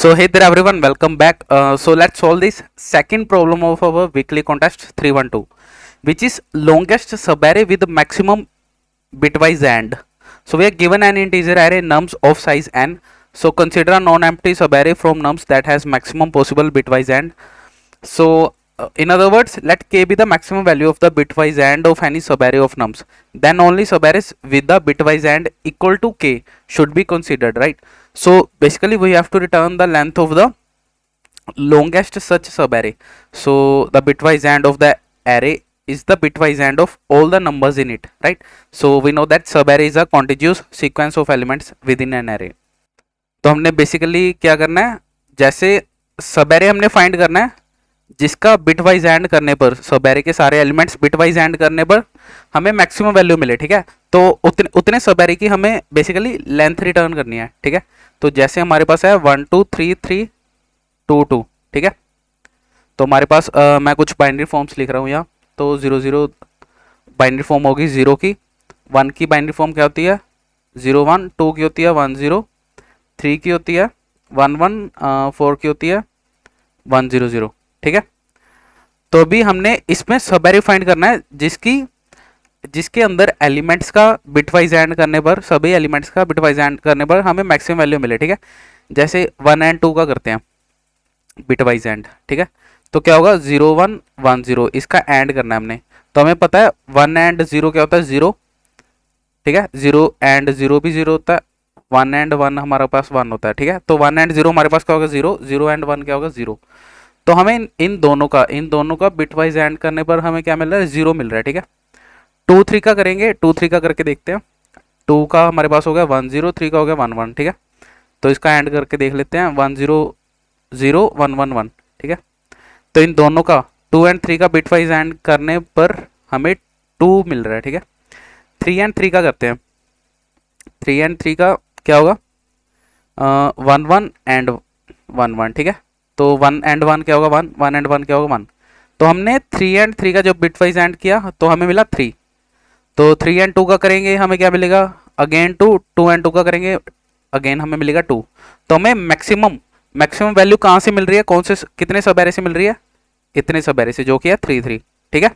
so hey there everyone welcome back uh, so let's solve this second problem of our weekly contest 312 which is longest subarray with maximum bitwise AND. so we are given an integer array nums of size n so consider a non-empty subarray from nums that has maximum possible bitwise AND. so in other words let k be the maximum value of the bitwise AND of any subarray of nums then only subarrays with the bitwise AND equal to k should be considered right so basically we have to return the length of the longest such subarray so the bitwise AND of the array is the bitwise AND of all the numbers in it right so we know that subarray is a contiguous sequence of elements within an array तो हमने basically क्या करना है जैसे सबेरे हमने find करना है जिसका बिट वाइज एंड करने पर एरे के सारे एलिमेंट्स बिट वाइज एंड करने पर हमें मैक्सिमम वैल्यू मिले ठीक है तो उतने उतने एरे की हमें बेसिकली लेंथ रिटर्न करनी है ठीक है तो जैसे हमारे पास है one two three three two two ठीक है तो हमारे पास आ, मैं कुछ बाइंड्री फॉर्म्स लिख रहा हूँ यहाँ तो ज़ीरो ज़ीरो बाइंड्री फॉर्म होगी ज़ीरो की वन की बाइंड्री फॉर्म क्या होती है ज़ीरो वन टू की होती है वन ज़ीरो थ्री की होती है वन वन फोर की होती है वन ज़ीरो ज़ीरो ठीक है तो अभी हमने इसमें सबेरिक फाइंड करना है जिसकी जिसके अंदर एलिमेंट्स का बिट वाइज एंड करने पर सभी एलिमेंट्स का बिट वाइज एंड करने पर हमें मैक्सिमम वैल्यू मिले ठीक है जैसे वन एंड टू का करते हैं बिट वाइज एंड ठीक है तो क्या होगा जीरो वन वन जीरो इसका एंड करना है हमने तो हमें पता है वन एंड जीरो क्या होता है जीरो ठीक है जीरो एंड जीरो भी जीरो होता है वन एंड वन हमारे पास वन होता है ठीक है तो वन एंड जीरो हमारे पास क्या होगा जीरो जीरो एंड वन क्या होगा जीरो तो हमें इन दोनों का इन दोनों का बिट वाइज एंड करने पर हमें क्या मिल रहा है जीरो मिल रहा है ठीक है टू थ्री का करेंगे टू थ्री का करके देखते हैं टू का हमारे पास हो गया वन जीरो थ्री का हो गया वन वन ठीक है तो इसका एंड करके देख लेते हैं one zero zero one one one ठीक है तो इन दोनों का टू एंड थ्री का बिट वाइज एंड करने पर हमें टू मिल रहा है ठीक है थ्री एंड थ्री का करते हैं थ्री एंड थ्री का क्या होगा one one and one one ठीक है तो वन एंड वन क्या होगा वन वन एंड वन क्या होगा वन तो हमने थ्री एंड थ्री का जो बिट वाइज एंड किया तो हमें मिला थ्री तो थ्री एंड टू का करेंगे हमें क्या मिलेगा again two two and two का करेंगे अगेन हमें मिलेगा टू तो हमें मैक्सिमम मैक्सिमम वैल्यू कहाँ से मिल रही है कौन से कितने सब एरे से मिल रही है इतने सब एरे से जो कि है थ्री थ्री ठीक है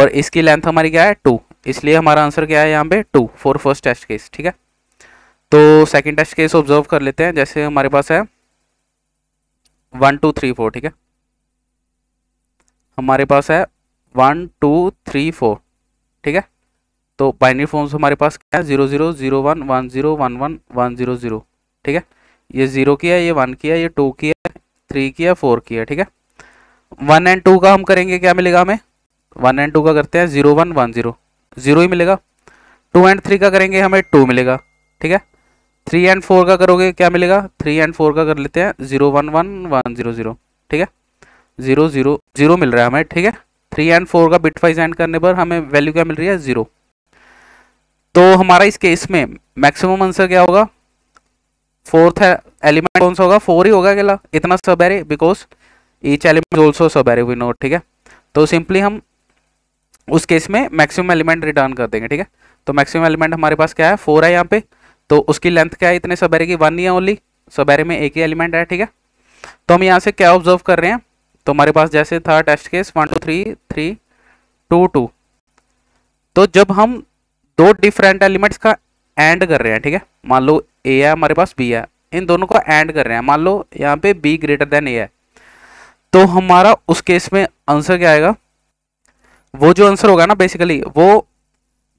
और इसकी लेंथ हमारी क्या है टू इसलिए हमारा आंसर क्या है यहाँ पे two for first test case ठीक है तो सेकंड टेस्ट केस ऑब्जर्व कर लेते हैं जैसे हमारे पास है वन टू थ्री फोर ठीक है हमारे पास है वन टू थ्री फोर ठीक है तो बाइनरी फॉर्म्स हमारे पास क्या है zero zero zero one one zero one one one zero zero ठीक है ये जीरो की है ये वन की है ये टू की है थ्री की है फोर की है ठीक है वन एंड टू का हम करेंगे क्या मिलेगा हमें वन एंड टू का करते हैं zero one one zero zero ही मिलेगा टू एंड थ्री का करेंगे हमें टू मिलेगा ठीक है थ्री एंड फोर का करोगे क्या मिलेगा थ्री एंड फोर का कर लेते हैं zero one one one zero zero ठीक है जीरो जीरो जीरो मिल रहा है हमें ठीक है थ्री एंड फोर का बिट वाइज एंड करने पर हमें वैल्यू क्या मिल रही है जीरो तो हमारा इस केस में मैक्सिमम आंसर क्या होगा फोर्थ है एलिमेंट कौन सा होगा फोर ही होगा अकेला इतना subarray because each element also subarray we note ठीक है तो सिंपली हम उस केस में मैक्सिमम एलिमेंट रिटर्न कर देंगे ठीक है तो मैक्सिमम एलिमेंट हमारे पास क्या है फोर है यहाँ पे तो उसकी लेंथ क्या है इतने सबेरे की वन ही है ओनली सबेरे में एक ही एलिमेंट है ठीक है तो हम यहाँ से क्या ऑब्जर्व कर रहे हैं तो हमारे पास जैसे था test case one two three three two two तो जब हम दो डिफरेंट एलिमेंट्स का एंड कर रहे हैं ठीक है मान लो ए है हमारे पास बी है इन दोनों को एंड कर रहे हैं मान लो यहाँ पे बी ग्रेटर देन ए है तो हमारा उस केस में आंसर क्या आएगा वो जो आंसर होगा ना बेसिकली वो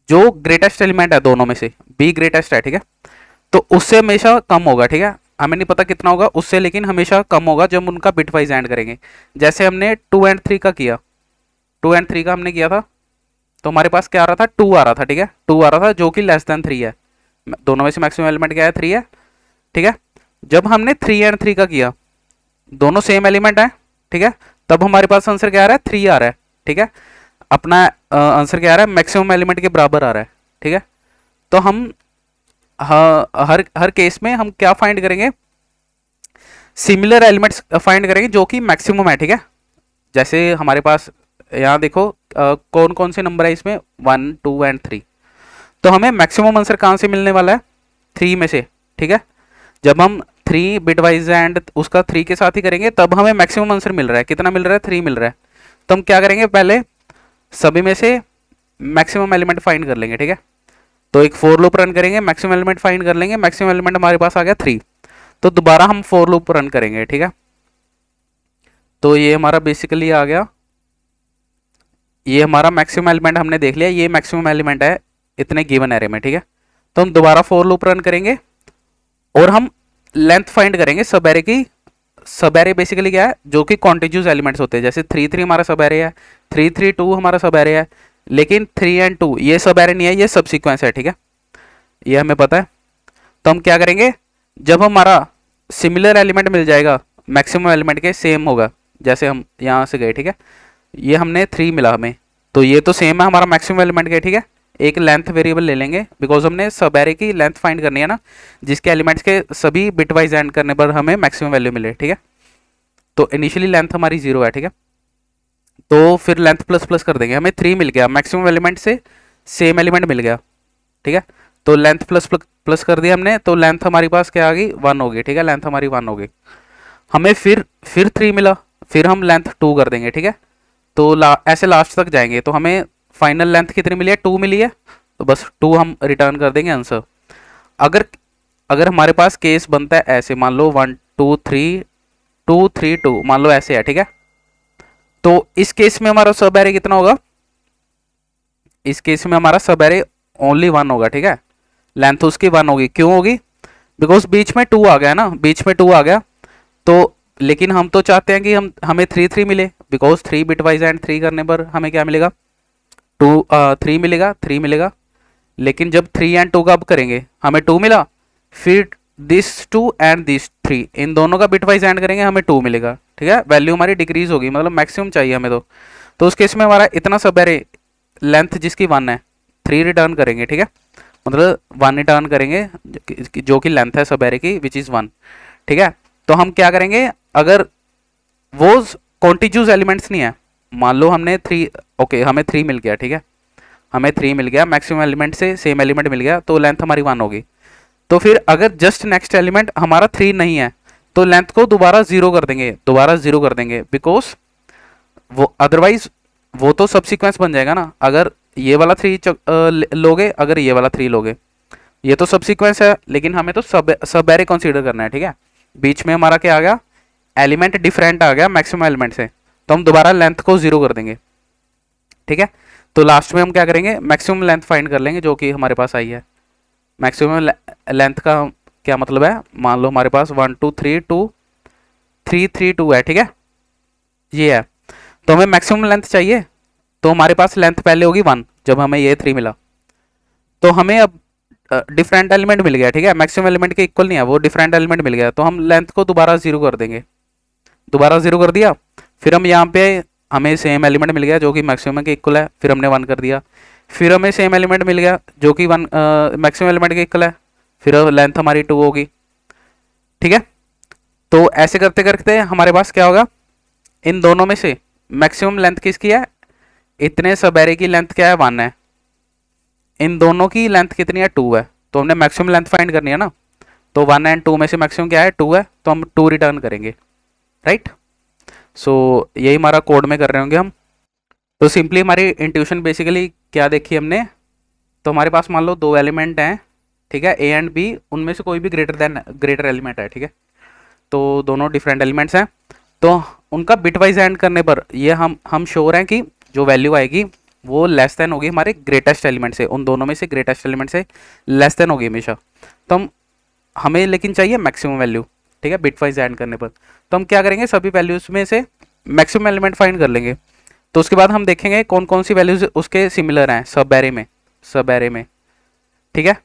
जो ग्रेटेस्ट एलिमेंट है दोनों में से बी ग्रेटेस्ट है ठीक है तो उससे हमेशा कम होगा ठीक है हमें नहीं पता कितना होगा उससे लेकिन हमेशा कम होगा जब उनका बिट वाइज एंड करेंगे जैसे हमने टू एंड थ्री का किया टू एंड थ्री का हमने किया था तो हमारे पास क्या आ रहा था टू आ रहा था ठीक है टू आ रहा था जो कि लेस देन थ्री है दोनों में से मैक्सिमम एलिमेंट क्या है थ्री है ठीक है जब हमने थ्री एंड थ्री का किया दोनों सेम एलिमेंट है ठीक है तब हमारे पास आंसर क्या आ रहा है थ्री आ रहा है ठीक है अपना आंसर क्या आ रहा है मैक्सिमम एलिमेंट के बराबर आ रहा है ठीक है तो हम हर हर केस में हम क्या फाइंड करेंगे सिमिलर एलिमेंट्स फाइंड करेंगे जो कि मैक्सिमम है ठीक है जैसे हमारे पास यहाँ देखो आ, कौन कौन से नंबर है इसमें वन टू एंड थ्री तो हमें मैक्सिमम आंसर कहाँ से मिलने वाला है थ्री में से ठीक है जब हम थ्री बिट वाइज एंड उसका थ्री के साथ ही करेंगे तब हमें मैक्सिमम आंसर मिल रहा है कितना मिल रहा है थ्री मिल रहा है तो हम क्या करेंगे पहले सभी में से मैक्सिमम एलिमेंट फाइंड कर लेंगे ठीक है तो एक फोर लूप रन करेंगे मैक्सिमम एलिमेंट फाइंड कर लेंगे मैक्सिमम एलिमेंट हमारे पास आ गया थ्री तो दोबारा हम फोर लूप रन करेंगे ठीक है तो ये हमारा बेसिकली आ गया ये हमारा मैक्सिमम एलिमेंट हमने देख लिया ये मैक्सिमम एलिमेंट है इतने गिवन एरे में ठीक है तो हम दोबारा फोर लूप रन करेंगे और हम लेंथ फाइंड करेंगे सब एरे की सब एरे बेसिकली क्या है जो कि कॉन्टिज्यूस एलिमेंट्स होते हैं जैसे थ्री थ्री हमारा सब एरे है थ्री थ्री टू हमारा सब एरे है लेकिन थ्री एंड टू ये सब एरे नहीं है ये सब सिक्वेंस है ठीक है ये हमें पता है तो हम क्या करेंगे जब हमारा सिमिलर एलिमेंट मिल जाएगा मैक्सिमम एलिमेंट के सेम होगा जैसे हम यहाँ से गए ठीक है ये हमने थ्री मिला हमें तो ये तो सेम है हमारा मैक्सिमम एलिमेंट के ठीक है एक लेंथ वेरिएबल ले लेंगे बिकॉज हमने सब एरे की लेंथ फाइंड करनी है ना जिसके एलिमेंट्स के सभी बिट वाइज एंड करने पर हमें मैक्सिमम वैल्यू मिले ठीक है तो इनिशियली लेंथ हमारी जीरो है ठीक है तो फिर लेंथ प्लस प्लस कर देंगे हमें थ्री मिल गया मैक्सिमम एलिमेंट से सेम एलिमेंट मिल गया ठीक है तो लेंथ प्लस प्लस कर दिया हमने तो लेंथ हमारे पास क्या आ गई वन होगी ठीक है लेंथ हमारी वन होगी हमें फिर फिर थ्री मिला फिर हम लेंथ टू कर देंगे ठीक है तो ला ऐसे लास्ट तक जाएंगे तो हमें फाइनल लेंथ कितनी मिली है टू मिली है तो बस टू हम रिटर्न कर देंगे आंसर अगर अगर हमारे पास केस बनता है ऐसे मान लो one two three two three two मान लो ऐसे है ठीक है तो इस केस में हमारा सब एरे कितना होगा इस केस में हमारा सब एरे ओनली वन होगा ठीक है लेंथ उसकी वन होगी क्यों होगी बिकॉज बीच में टू आ गया ना बीच में टू आ गया तो लेकिन हम तो चाहते हैं कि हम हमें थ्री थ्री मिले because three bitwise and three करने पर हमें क्या मिलेगा टू थ्री मिलेगा थ्री मिलेगा लेकिन जब थ्री एंड टू का अब करेंगे हमें टू मिला फिर this two and this three इन दोनों का बिट वाइज एंड करेंगे हमें टू मिलेगा ठीक है वैल्यू हमारी डिक्रीज होगी मतलब मैक्सिमम चाहिए हमें तो तो उस केस में हमारा इतना सब है लेंथ जिसकी वन है थ्री रिटर्न करेंगे ठीक है मतलब वन रिटर्न करेंगे जो कि लेंथ है सब की विच इज़ वन ठीक है तो हम क्या करेंगे अगर वो कॉन्टिज्यूज एलिमेंट्स नहीं है मान लो हमने थ्री ओके हमें थ्री मिल गया ठीक है हमें थ्री मिल गया मैक्सिमम एलिमेंट से सेम एलिमेंट मिल गया तो लेंथ हमारी वन होगी तो फिर अगर जस्ट नेक्स्ट एलिमेंट हमारा थ्री नहीं है तो लेंथ को दोबारा ज़ीरो कर देंगे दोबारा ज़ीरो कर देंगे बिकॉज वो अदरवाइज वो तो सब सीक्वेंस बन जाएगा ना अगर ये वाला थ्री लोगे अगर ये वाला थ्री लोगे ये तो सब सीक्वेंस है लेकिन हमें तो सब सब एरे कंसिडर करना है ठीक है बीच में हमारा क्या आ गया एलिमेंट डिफरेंट आ गया मैक्सिमम एलिमेंट से तो हम दोबारा लेंथ को जीरो कर देंगे ठीक है तो लास्ट में हम क्या करेंगे मैक्सिमम लेंथ फाइंड कर लेंगे जो कि हमारे पास आई है मैक्सिमम लेंथ का क्या मतलब है मान लो हमारे पास one two three two three three two है ठीक है ये है तो हमें मैक्सिमम लेंथ चाहिए तो हमारे पास लेंथ पहले होगी वन जब हमें ये थ्री मिला तो हमें अब डिफरेंट एलिमेंट मिल गया ठीक है मैक्सिमम एलिमेंट के इक्वल नहीं है वो डिफरेंट एलिमेंट मिल गया तो हम लेंथ को दोबारा जीरो कर देंगे दोबारा जीरो कर दिया फिर हम यहाँ पे हमें सेम एलिमेंट मिल गया जो कि मैक्सिमम के इक्वल है फिर हमने वन कर दिया फिर हमें सेम एलिमेंट मिल गया जो कि वन मैक्सिमम एलिमेंट के इक्वल है फिर लेंथ हमारी टू होगी ठीक है तो ऐसे करते करते हमारे पास क्या होगा इन दोनों में से मैक्सिमम लेंथ किसकी है इतने एरे की लेंथ क्या है वन है इन दोनों की लेंथ कितनी है टू है तो हमने मैक्सिमम लेंथ फाइंड करनी है ना तो वन एंड टू में से मैक्सिमम क्या है टू है तो हम टू रिटर्न करेंगे राइट right? सो so, यही हमारा कोड में कर रहे होंगे हम तो सिंपली हमारी इंट्यूशन बेसिकली क्या देखी हमने तो हमारे पास मान लो दो एलिमेंट हैं ठीक है ए एंड बी उनमें से कोई भी ग्रेटर देन ग्रेटर एलिमेंट है ठीक है तो दोनों डिफरेंट एलिमेंट्स हैं तो उनका बिट वाइज एंड करने पर ये हम हम श्योर हैं कि जो वैल्यू आएगी वो लेस देन होगी हमारे ग्रेटेस्ट एलिमेंट से उन दोनों में से ग्रेटेस्ट एलिमेंट से लेस देन होगी हमेशा तो हम हमें लेकिन चाहिए मैक्सिमम वैल्यू ठीक है बिट वाइज एंड करने पर तो हम क्या करेंगे सभी वैल्यूज में से मैक्सिमम एलिमेंट फाइंड कर लेंगे तो उसके बाद हम देखेंगे कौन कौन सी वैल्यूज उसके सिमिलर हैं सब एरे में सब एरे में ठीक है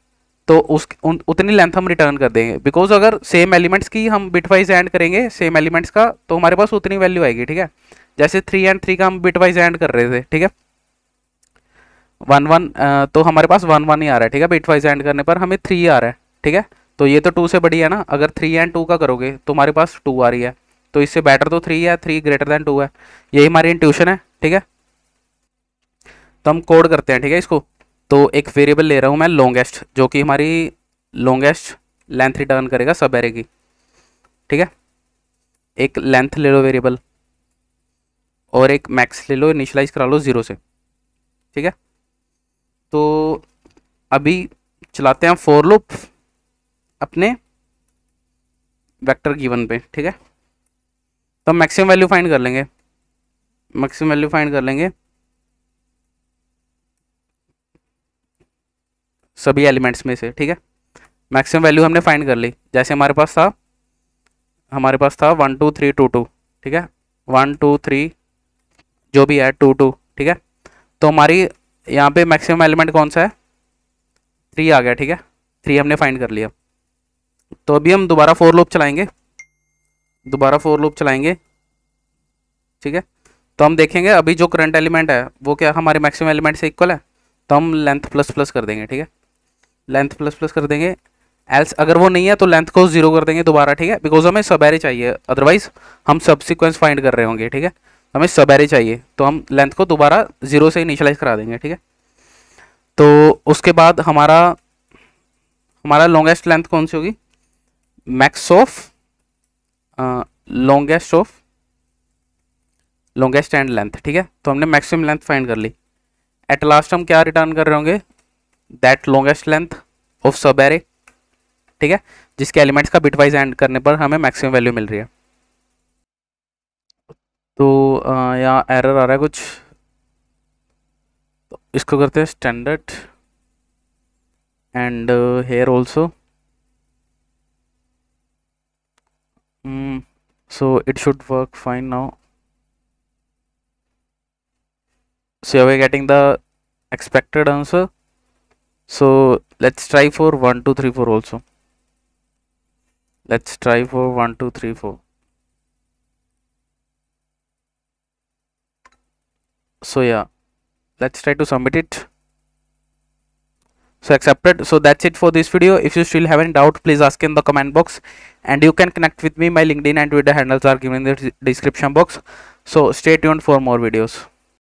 तो उस उन, उतनी लेंथ हम रिटर्न कर देंगे बिकॉज अगर सेम एलिमेंट्स की हम बिट वाइज एंड करेंगे सेम एलिमेंट्स का तो हमारे पास उतनी वैल्यू आएगी ठीक है जैसे थ्री एंड थ्री का हम बिट वाइज एंड कर रहे थे ठीक है वन वन तो हमारे पास वन वन ही आ रहा है ठीक है बिट वाइज एंड करने पर हमें थ्री आ रहा है ठीक है तो ये तो टू से बड़ी है ना अगर थ्री एंड टू का करोगे तो हमारे पास टू आ रही है तो इससे बेटर तो थ्री है थ्री ग्रेटर देन टू है यही हमारी इंट्यूशन है ठीक है तो हम कोड करते हैं ठीक है इसको तो एक वेरिएबल ले रहा हूँ मैं लॉन्गेस्ट जो कि हमारी लॉन्गेस्ट लेंथ रिटर्न करेगा सब एरे की ठीक है एक लेंथ ले लो वेरिएबल और एक मैक्स ले लो इनिशलाइज करा लो ज़ीरो से ठीक है तो अभी चलाते हैं फोर लूप अपने वेक्टर गिवन पे ठीक है तो मैक्सिमम वैल्यू फाइंड कर लेंगे मैक्सिमम वैल्यू फाइंड कर लेंगे सभी एलिमेंट्स में से ठीक है मैक्सिमम वैल्यू हमने फाइंड कर ली जैसे हमारे पास था हमारे पास था one two three two two ठीक है वन टू थ्री जो भी है टू टू ठीक है तो हमारी यहाँ पे मैक्सिमम एलिमेंट कौन सा है थ्री आ गया ठीक है थ्री हमने फाइंड कर लिया तो अभी हम दोबारा फोर लूप चलाएंगे दोबारा फोर लूप चलाएंगे ठीक है तो हम देखेंगे अभी जो करंट एलिमेंट है वो क्या हमारे मैक्सिमम एलिमेंट से इक्वल है तो हम लेंथ प्लस प्लस कर देंगे ठीक है लेंथ प्लस प्लस कर देंगे एल्स अगर वो नहीं है तो लेंथ को जीरो कर देंगे दोबारा ठीक है बिकॉज हमें सब एरे चाहिए अदरवाइज हम सब सिक्वेंस फाइंड कर रहे होंगे ठीक है हमें सब एरे चाहिए तो हम लेंथ को दोबारा जीरो से इनिशलाइज करा देंगे ठीक है तो उसके बाद हमारा हमारा लॉन्गेस्ट लेंथ कौन सी होगी max of longest of longest and length ठीक है तो हमने मैक्सिमम लेंथ फाइंड कर ली एट लास्ट हम क्या रिटर्न कर रहे होंगे that longest length of subarray ठीक है जिसके एलिमेंट्स का बिटवाइज एंड करने पर हमें मैक्सिमम वैल्यू मिल रही है तो uh, यहाँ एरर आ रहा है कुछ तो इसको करते हैं standard and here also mm, so it should work fine now so we're getting the expected answer so let's try for 1 2 3 4 also let's try for 1 2 3 4 so yeah let's try to submit it so accepted so that's it for this video if you still have any doubt please ask in the comment box and you can connect with me my linkedin and twitter handles are given in the description box so stay tuned for more videos